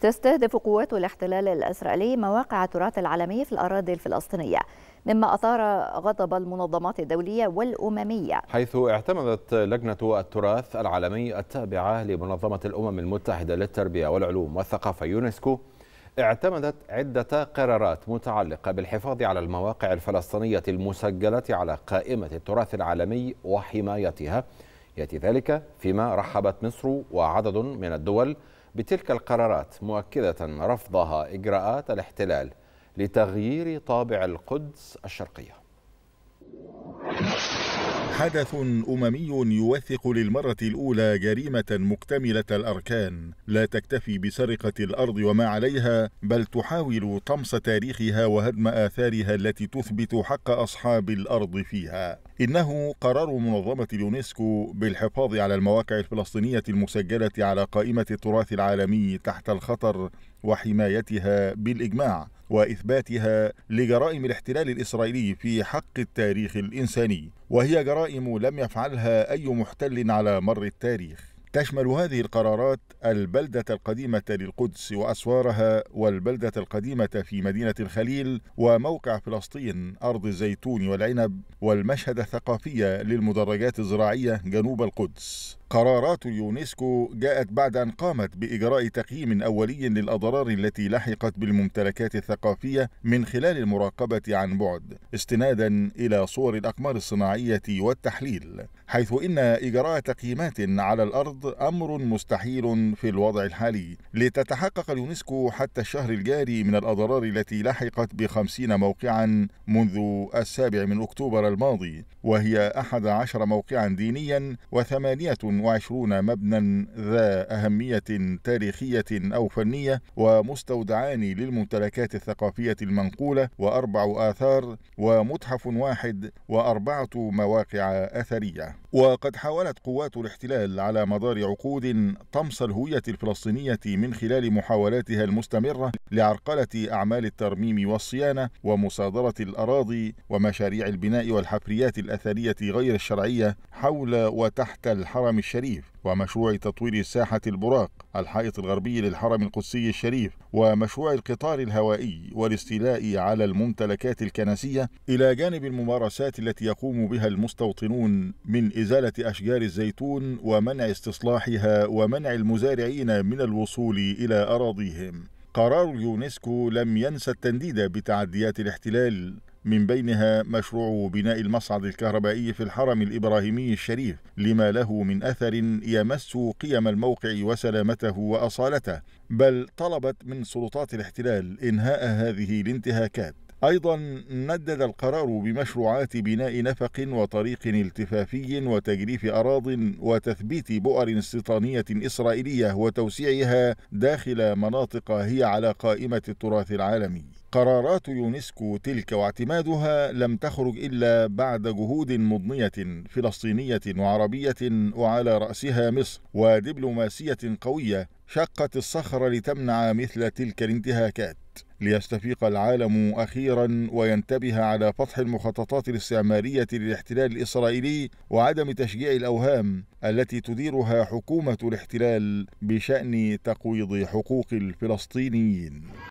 تستهدف قوات الاحتلال الإسرائيلي مواقع التراث العالمي في الأراضي الفلسطينية مما أثار غضب المنظمات الدولية والأممية حيث اعتمدت لجنة التراث العالمي التابعة لمنظمة الأمم المتحدة للتربية والعلوم والثقافة يونسكو اعتمدت عدة قرارات متعلقة بالحفاظ على المواقع الفلسطينية المسجلة على قائمة التراث العالمي وحمايتها يأتي ذلك فيما رحبت مصر وعدد من الدول بتلك القرارات مؤكدة رفضها إجراءات الاحتلال لتغيير طابع القدس الشرقية حدث أممي يوثق للمرة الأولى جريمة مكتملة الأركان لا تكتفي بسرقة الأرض وما عليها بل تحاول طمس تاريخها وهدم آثارها التي تثبت حق أصحاب الأرض فيها إنه قرار منظمة اليونسكو بالحفاظ على المواقع الفلسطينية المسجلة على قائمة التراث العالمي تحت الخطر وحمايتها بالإجماع وإثباتها لجرائم الاحتلال الإسرائيلي في حق التاريخ الإنساني وهي جرائم لم يفعلها أي محتل على مر التاريخ تشمل هذه القرارات البلدة القديمة للقدس وأسوارها والبلدة القديمة في مدينة الخليل وموقع فلسطين أرض الزيتون والعنب والمشهد الثقافي للمدرجات الزراعية جنوب القدس قرارات اليونسكو جاءت بعد أن قامت بإجراء تقييم أولي للأضرار التي لحقت بالممتلكات الثقافية من خلال المراقبة عن بعد استنادا إلى صور الأقمار الصناعية والتحليل حيث إن إجراء تقييمات على الأرض أمر مستحيل في الوضع الحالي لتتحقق اليونسكو حتى الشهر الجاري من الأضرار التي لحقت بخمسين موقعا منذ السابع من أكتوبر الماضي وهي أحد عشر موقعا دينيا وثمانية وعشرون مبنى ذا أهمية تاريخية أو فنية ومستودعان للممتلكات الثقافية المنقولة وأربع آثار ومتحف واحد وأربعة مواقع أثرية وقد حاولت قوات الاحتلال على مدار عقود طمس الهوية الفلسطينية من خلال محاولاتها المستمرة لعرقلة أعمال الترميم والصيانة ومصادرة الأراضي ومشاريع البناء والحفريات الأثرية غير الشرعية حول وتحت الحرم الشرعي الشريف ومشروع تطوير ساحة البراق الحائط الغربي للحرم القدسي الشريف ومشروع القطار الهوائي والاستيلاء على الممتلكات الكنسية إلى جانب الممارسات التي يقوم بها المستوطنون من إزالة أشجار الزيتون ومنع استصلاحها ومنع المزارعين من الوصول إلى أراضيهم قرار اليونسكو لم ينسى التنديد بتعديات الاحتلال من بينها مشروع بناء المصعد الكهربائي في الحرم الإبراهيمي الشريف لما له من أثر يمس قيم الموقع وسلامته وأصالته بل طلبت من سلطات الاحتلال إنهاء هذه الانتهاكات أيضا ندد القرار بمشروعات بناء نفق وطريق التفافي وتجريف أراض وتثبيت بؤر استيطانية إسرائيلية وتوسيعها داخل مناطق هي على قائمة التراث العالمي قرارات يونسكو تلك واعتمادها لم تخرج إلا بعد جهود مضنية فلسطينية وعربية وعلى رأسها مصر ودبلوماسية قوية شقت الصخر لتمنع مثل تلك الانتهاكات ليستفيق العالم أخيرا وينتبه على فتح المخططات الاستعمارية للاحتلال الإسرائيلي وعدم تشجيع الأوهام التي تديرها حكومة الاحتلال بشأن تقويض حقوق الفلسطينيين